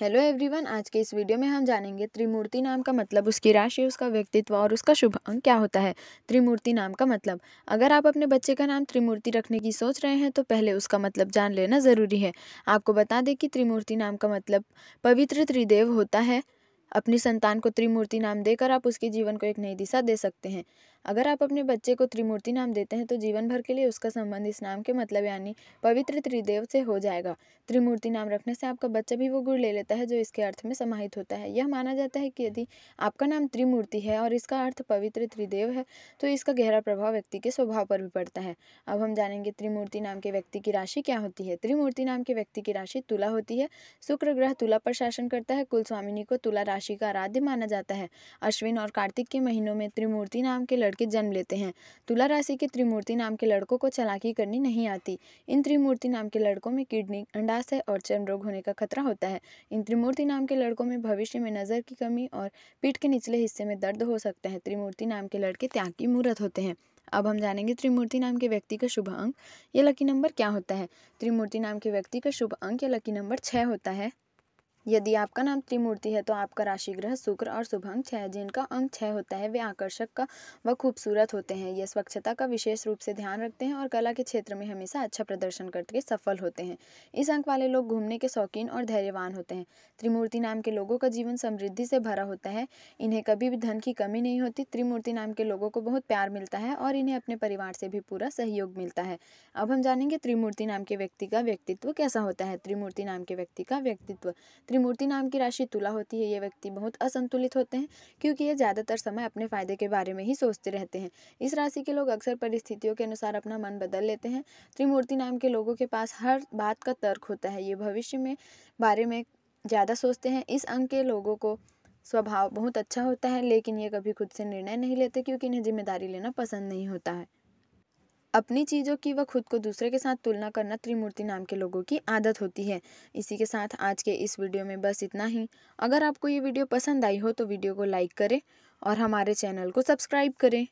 hello everyone आज के इस वीडियो में हम जानेंगे त्रिमूर्ति नाम का मतलब उसकी राशि उसका व्यक्तित्व और उसका शुभ अंक क्या होता है त्रिमूर्ति नाम का मतलब अगर आप अपने बच्चे का नाम त्रिमूर्ति रखने की सोच रहे हैं तो पहले उसका मतलब जान लेना ज़रूरी है आपको बता दें कि त्रिमूर्ति नाम का मतलब पवित्र त्रिदेव होता है अपनी संतान को त्रिमूर्ति नाम देकर आप उसके जीवन को एक नई दिशा दे सकते हैं अगर आप अपने बच्चे को त्रिमूर्ति नाम देते हैं तो जीवन भर के लिए उसका संबंध इस नाम के मतलब यानी पवित्र त्रिदेव से हो जाएगा त्रिमूर्ति नाम रखने से आपका बच्चा भी वो गुण ले लेता है जो इसके अर्थ में समाहित होता है यह माना जाता है कि यदि आपका नाम त्रिमूर्ति है और इसका अर्थ पवित्र त्रिदेव है तो इसका गहरा प्रभाव व्यक्ति के स्वभाव पर भी पड़ता है अब हम जानेंगे त्रिमूर्ति नाम के व्यक्ति की राशि क्या होती है त्रिमूर्ति नाम के व्यक्ति की राशि तुला होती है शुक्र ग्रह तुला पर शासन करता है कुल स्वामिनी को तुला राशि का आराध्य माना जाता है अश्विन और कार्तिक के महीनों में त्रिमूर्ति नाम के लड़के जन्म लेते हैं तुला राशि के त्रिमूर्ति नाम के लड़कों को चलाकी करनी नहीं आती इन त्रिमूर्ति नाम के लड़कों में किडनी अंडाशय और चर्म रोग होने का खतरा होता है इन त्रिमूर्ति नाम के लड़कों में भविष्य में नज़र की कमी और पीठ के निचले हिस्से में दर्द हो सकता है त्रिमूर्ति नाम के लड़के त्याग की मूर्त होते हैं अब हम जानेंगे त्रिमूर्ति नाम के व्यक्ति का शुभ अंक या लकी नंबर क्या होता है त्रिमूर्ति नाम के व्यक्ति का शुभ अंक या लकी नंबर छः होता है यदि आपका नाम त्रिमूर्ति है तो आपका राशि ग्रह शुक्र और शुभ अंक जिनका अंक छह होता है वे आकर्षक का व खूबसूरत होते हैं ये स्वच्छता का विशेष रूप से ध्यान रखते हैं और कला के क्षेत्र में हमेशा अच्छा प्रदर्शन करके सफल होते हैं इस अंक वाले लोग घूमने के शौकीन और धैर्यवान होते हैं त्रिमूर्ति नाम के लोगों का जीवन समृद्धि से भरा होता है इन्हें कभी भी धन की कमी नहीं होती त्रिमूर्ति नाम के लोगों को बहुत प्यार मिलता है और इन्हें अपने परिवार से भी पूरा सहयोग मिलता है अब हम जानेंगे त्रिमूर्ति नाम के व्यक्ति का व्यक्तित्व कैसा होता है त्रिमूर्ति नाम के व्यक्ति का व्यक्तित्व त्रिमूर्ति नाम की राशि तुला होती है ये व्यक्ति बहुत असंतुलित होते हैं क्योंकि ये ज़्यादातर समय अपने फ़ायदे के बारे में ही सोचते रहते हैं इस राशि के लोग अक्सर परिस्थितियों के अनुसार अपना मन बदल लेते हैं त्रिमूर्ति नाम के लोगों के पास हर बात का तर्क होता है ये भविष्य में बारे में ज़्यादा सोचते हैं इस अंक के लोगों को स्वभाव बहुत अच्छा होता है लेकिन ये कभी खुद से निर्णय नहीं लेते क्योंकि इन्हें जिम्मेदारी लेना पसंद नहीं होता है अपनी चीज़ों की व खुद को दूसरे के साथ तुलना करना त्रिमूर्ति नाम के लोगों की आदत होती है इसी के साथ आज के इस वीडियो में बस इतना ही अगर आपको ये वीडियो पसंद आई हो तो वीडियो को लाइक करें और हमारे चैनल को सब्सक्राइब करें